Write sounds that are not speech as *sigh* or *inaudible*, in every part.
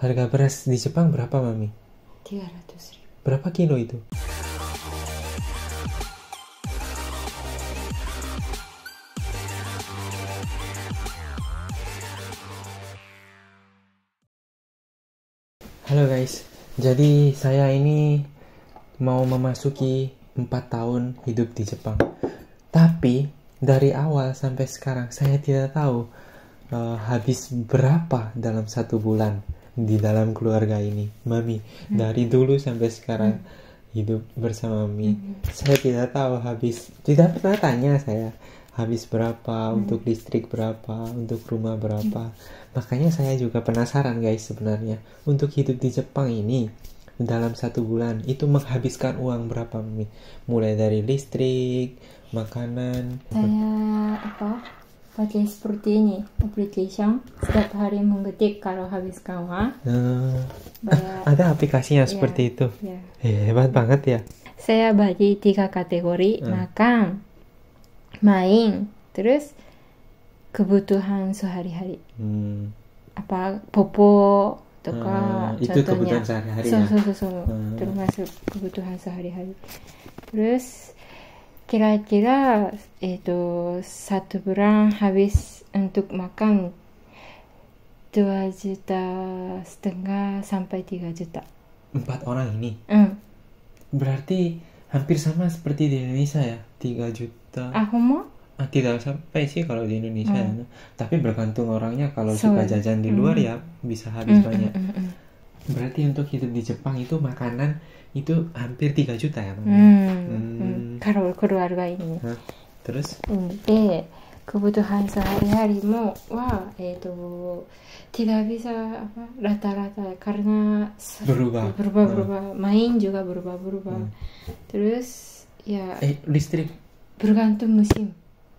Harga beras di Jepang berapa, Mami? 300 ribu. Berapa kilo itu? Halo guys, jadi saya ini mau memasuki 4 tahun hidup di Jepang. Tapi dari awal sampai sekarang saya tidak tahu uh, habis berapa dalam satu bulan di dalam keluarga ini mami hmm. dari dulu sampai sekarang hmm. hidup bersama mami hmm. saya tidak tahu habis tidak pernah tanya saya habis berapa hmm. untuk listrik berapa untuk rumah berapa hmm. makanya saya juga penasaran guys sebenarnya untuk hidup di Jepang ini dalam satu bulan itu menghabiskan uang berapa mami mulai dari listrik makanan saya apa Pakai seperti ini application setiap hari mengetik kalau habis kawa Uh, ah. Ada aplikasinya ya, seperti itu. Ya. hebat banget ya. Saya bagi tiga kategori uh. makan, main, terus kebutuhan sehari-hari. Hmm. Apa popo atau uh, itu contohnya. kebutuhan sehari-hari. So, ya? so, so, so. Uh. Termasuk kebutuhan sehari-hari. Terus kira-kira itu satu bulan habis untuk makan dua juta setengah sampai tiga juta. Empat orang ini. mm. Berarti hampir sama seperti di Indonesia ya, tiga juta. Ah, homo? Ah, tidak sampai sih kalau di Indonesia mm. ya. Tapi bergantung orangnya kalau so, suka jajan di luar mm. ya bisa habis mm, banyak. mm, mm, mm. Berarti untuk hidup di Jepang itu makanan itu hampir 3 juta ya, Bang? Hmm. hmm. hmm. keluarga ini. Hah? Terus? Hmm. Eh, kebutuhan sehari-harimu, hari wah, itu tidak bisa apa rata-rata karena berubah berubah-berubah hmm. main juga berubah-berubah hmm. terus ya eh, listrik bergantung musim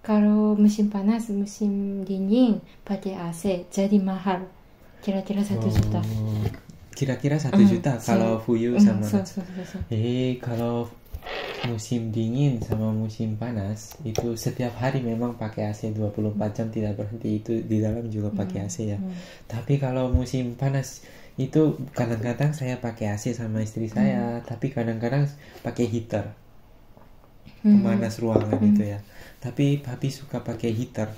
kalau musim panas musim dingin pakai AC jadi mahal kira-kira satu juta oh kira-kira satu mm, juta kalau fuyu mhm, sama so, so, so, so. eh kalau musim dingin sama musim panas itu setiap hari memang pakai AC 24 jam tidak berhenti itu di dalam juga mhm, pakai AC ya mm. tapi kalau musim panas itu kadang-kadang saya pakai AC sama istri mhm. saya tapi kadang-kadang pakai heater pemanas ruangan itu ya tapi papi suka pakai heater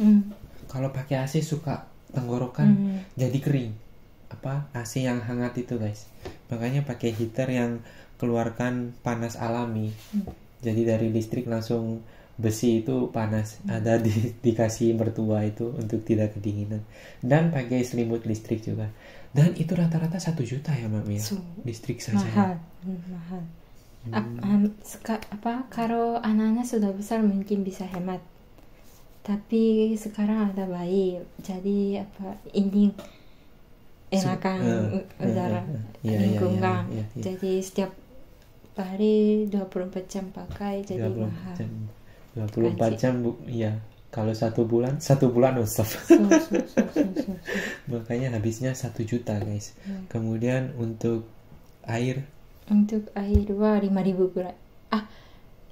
kalau pakai AC suka tenggorokan jadi kering apa AC yang hangat itu guys makanya pakai heater yang keluarkan panas alami hmm. jadi dari listrik langsung besi itu panas hmm. ada di, dikasih mertua itu untuk tidak kedinginan dan pakai selimut listrik juga dan itu rata-rata satu juta ya mbak ya so, listrik saja mahal hmm, mahal hmm. Seka, apa kalau anaknya sudah besar mungkin bisa hemat tapi sekarang ada bayi jadi apa ini enakan uh, udara uh, lingkungan. Jadi setiap hari 24 jam pakai jadi 24 mahal. Jam. 24 Kaji. jam bu, ya. Kalau satu bulan, satu bulan Ustaz. So, so, so, Makanya habisnya satu juta guys. Hmm. Kemudian untuk air. Untuk air dua lima ribu bulan. Ah,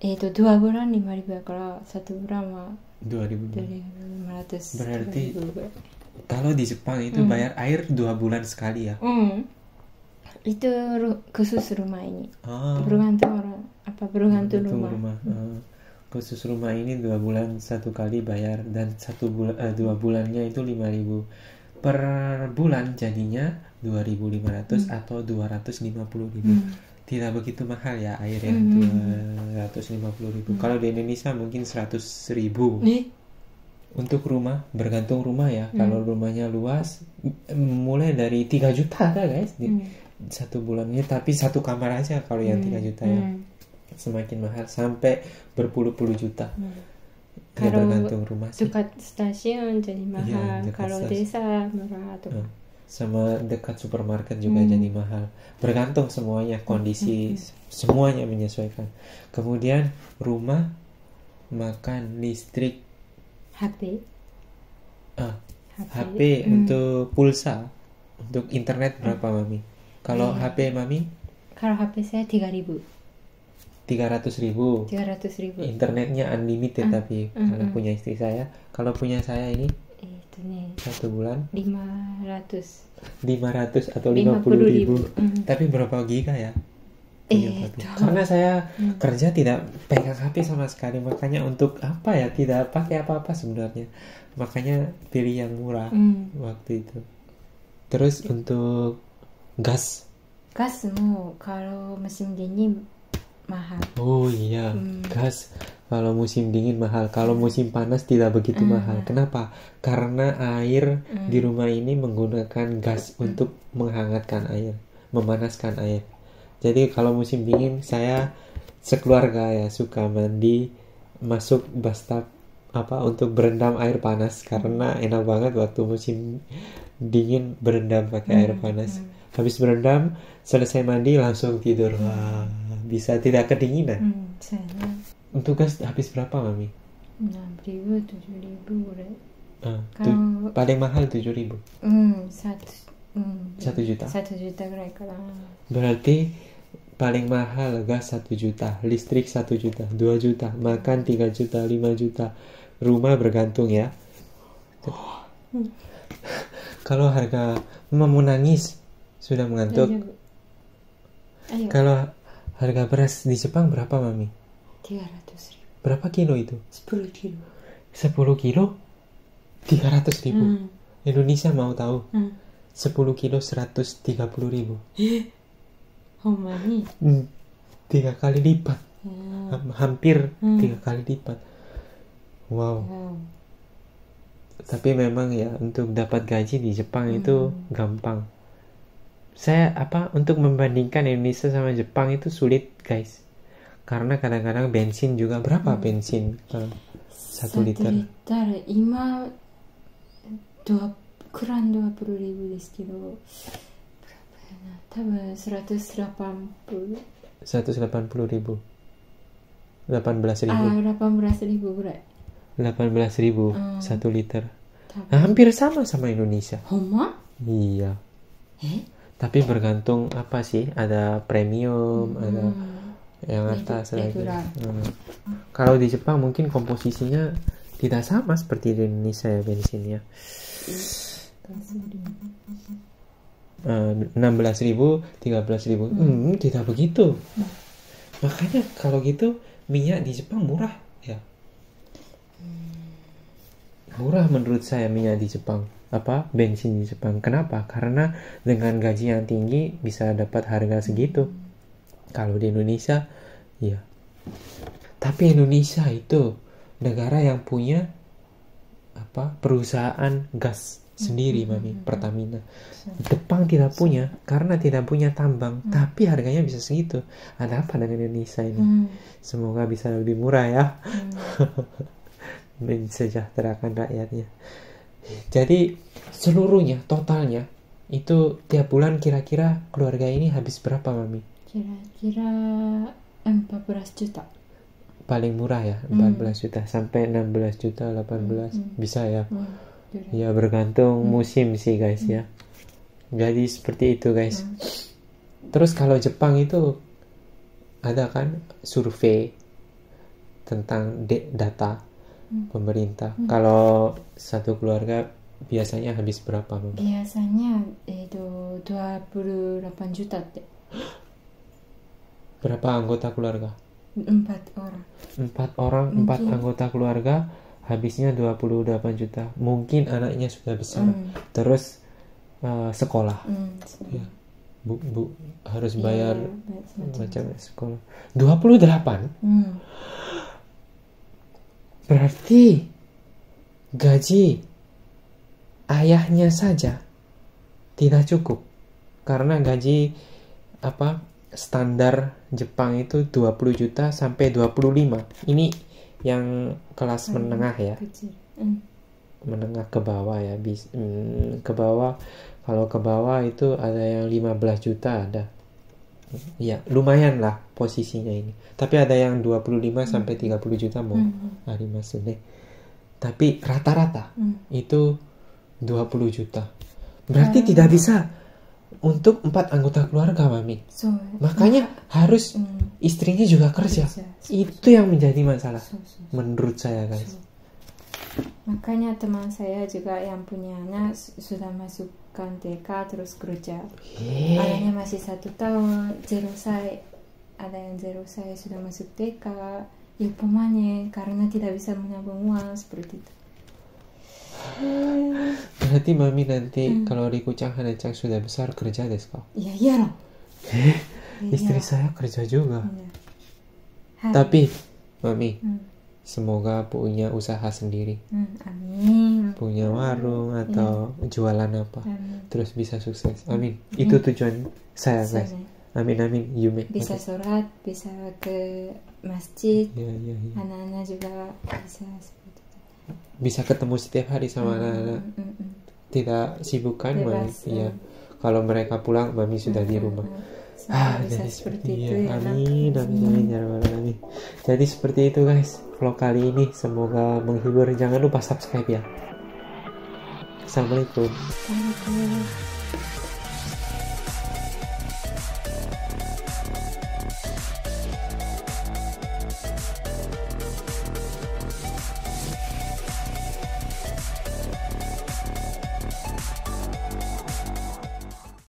itu dua bulan lima ribu kalau satu bulan mah dua ribu lima ratus. Berarti kalau di Jepang itu hmm. bayar air dua bulan sekali ya hmm. itu ru khusus rumah ini ah. bergantung orang apa bergantung rumah, rumah. Hmm. Ah. khusus rumah ini dua bulan satu kali bayar dan satu bulan eh, dua bulannya itu lima ribu per bulan jadinya dua ribu lima ratus hmm. atau dua ratus lima ribu. hmm. tidak begitu mahal ya air yang dua ratus hmm. puluh hmm. kalau di Indonesia mungkin seratus ribu untuk rumah bergantung rumah ya hmm. kalau rumahnya luas mulai dari 3 juta kan guys hmm. satu bulannya tapi satu kamar aja kalau yang hmm. 3 juta ya hmm. semakin mahal sampai berpuluh-puluh juta hmm. kalau bergantung rumah sih. dekat stasiun jadi iya, mahal ya, kalau stasiun. desa murah tuh hmm. sama dekat supermarket juga hmm. jadi mahal bergantung semuanya kondisi hmm. semuanya menyesuaikan kemudian rumah makan listrik HP ah, HP, HP hmm. untuk pulsa untuk internet berapa hmm. mami kalau hmm. HP mami kalau HP saya tiga ribu tiga ratus ribu. Tiga ratus ribu. Internetnya unlimited hmm. tapi hmm. kalau hmm. punya istri saya, kalau punya saya ini itu nih satu bulan lima ratus. Lima ratus atau lima puluh ribu. ribu. Hmm. Tapi berapa giga ya? Iya, itu. Karena saya hmm. kerja tidak pegang hati sama sekali, makanya untuk apa ya tidak pakai apa-apa sebenarnya. Makanya pilih yang murah hmm. waktu itu. Terus iya. untuk gas. Gas mau kalau musim dingin mahal. Oh iya, hmm. gas kalau musim dingin mahal, kalau hmm. musim panas tidak begitu hmm. mahal. Kenapa? Karena air hmm. di rumah ini menggunakan gas hmm. untuk menghangatkan air, memanaskan air. Jadi kalau musim dingin saya sekeluarga ya suka mandi masuk bathtub apa untuk berendam air panas karena enak banget waktu musim dingin berendam pakai air hmm, panas. Hmm. Habis berendam, selesai mandi langsung tidur. Hmm. Wah, bisa tidak kedinginan. Untuk gas habis berapa, Mami? tujuh 7000 right? ah, Kalau paling mahal 7000. Hmm, satu hmm, satu juta. Satu juta kira Berarti paling mahal gas 1 juta, listrik 1 juta, 2 juta, makan 3 juta, 5 juta, rumah bergantung ya. *laughs* Kalau harga mama mau nangis sudah mengantuk. Iya, Kalau harga beras di Jepang berapa mami? 300 ribu. Berapa kilo itu? 10 kilo. 10 kilo? 300 ribu. Hmm. Indonesia mau tahu? Hmm. 10 kilo 130 ribu. Eh, Hmm, tiga kali lipat ya. hampir hmm. tiga kali lipat wow ya. tapi memang ya untuk dapat gaji di Jepang hmm. itu gampang saya apa untuk membandingkan Indonesia sama Jepang itu sulit guys karena kadang-kadang bensin juga berapa hmm. bensin uh, satu liter liter ima dua kurang dua puluh ribu 多分180 180 ribu 18 ribu uh, ah, 18 ribu berat 18 ribu uh, ah. 1 liter tapi... nah, hampir sama sama Indonesia Homa? iya eh? tapi bergantung apa sih ada premium hmm. ada yang atas lagi hmm. kalau di Jepang mungkin komposisinya tidak sama seperti di Indonesia ya bensinnya hmm. Eh, enam belas ribu tiga belas ribu hmm. hmm, tidak begitu hmm. makanya kalau gitu minyak di Jepang murah ya hmm. murah menurut saya minyak di Jepang apa bensin di Jepang kenapa karena dengan gaji yang tinggi bisa dapat harga segitu kalau di Indonesia ya tapi Indonesia itu negara yang punya apa perusahaan gas sendiri mm-hmm. mami mm-hmm. Pertamina iya. Jepang tidak iya. punya karena tidak punya tambang hmm. tapi harganya bisa segitu ada apa dengan Indonesia ini hmm. semoga bisa lebih murah ya hmm. *laughs* mensejahterakan rakyatnya jadi seluruhnya totalnya itu tiap bulan kira-kira keluarga ini habis berapa mami kira-kira 14 juta paling murah ya 14 hmm. juta sampai 16 juta 18 hmm. bisa ya hmm ya bergantung hmm. musim sih guys ya. hmm. ya jadi seperti itu guys hmm. terus kalau Jepang itu ada kan survei tentang data hmm. pemerintah hmm. kalau satu keluarga biasanya habis berapa Mama? biasanya itu 28 juta berapa anggota keluarga empat orang empat orang empat anggota keluarga habisnya 28 juta mungkin anaknya sudah besar mm. terus uh, sekolah mm, ya. bu bu harus iya, bayar yeah, macam sekolah 28 mm. berarti gaji ayahnya saja tidak cukup karena gaji apa standar Jepang itu 20 juta sampai 25 ini yang kelas menengah ya kecil. Hmm. menengah ke bawah ya bis mm, ke bawah kalau ke bawah itu ada yang 15 juta ada ya lumayan lah posisinya ini tapi ada yang 25 hmm. sampai 30 juta mau hmm. hari masuk deh tapi rata-rata hmm. itu 20 juta berarti iya, tidak bisa untuk empat anggota keluarga mami so, makanya harus mm, istrinya juga kerja so, itu yang menjadi masalah so, menurut saya guys makanya teman saya juga yang punya anak sudah masukkan TK terus kerja Ada iya. anaknya masih satu tahun zero saya ada yang zero saya sudah masuk TK ya pemanye karena tidak bisa menabung uang seperti itu Berarti mami nanti hmm. kalau di Kucang Chang sudah besar kerja deh kok. Iya iya dong. Eh, iya, iya. istri saya kerja juga. Iya. Tapi mami hmm. semoga punya usaha sendiri. Hmm, amin. Punya warung iya. atau ya. jualan apa. Amin. Terus bisa sukses. Amin. Hmm. Itu tujuan saya guys. Amin amin. Yume. Bisa surat, bisa ke masjid. Anak-anak juga bisa bisa ketemu setiap hari sama hmm, anak-anak mm -hmm. tidak sibuk kan? ya iya. kalau mereka pulang mami sudah di hmm, rumah ah jadi seperti itu ya, amin amin amin ya jadi seperti itu guys vlog kali ini semoga menghibur jangan lupa subscribe ya assalamualaikum Assalamualaikum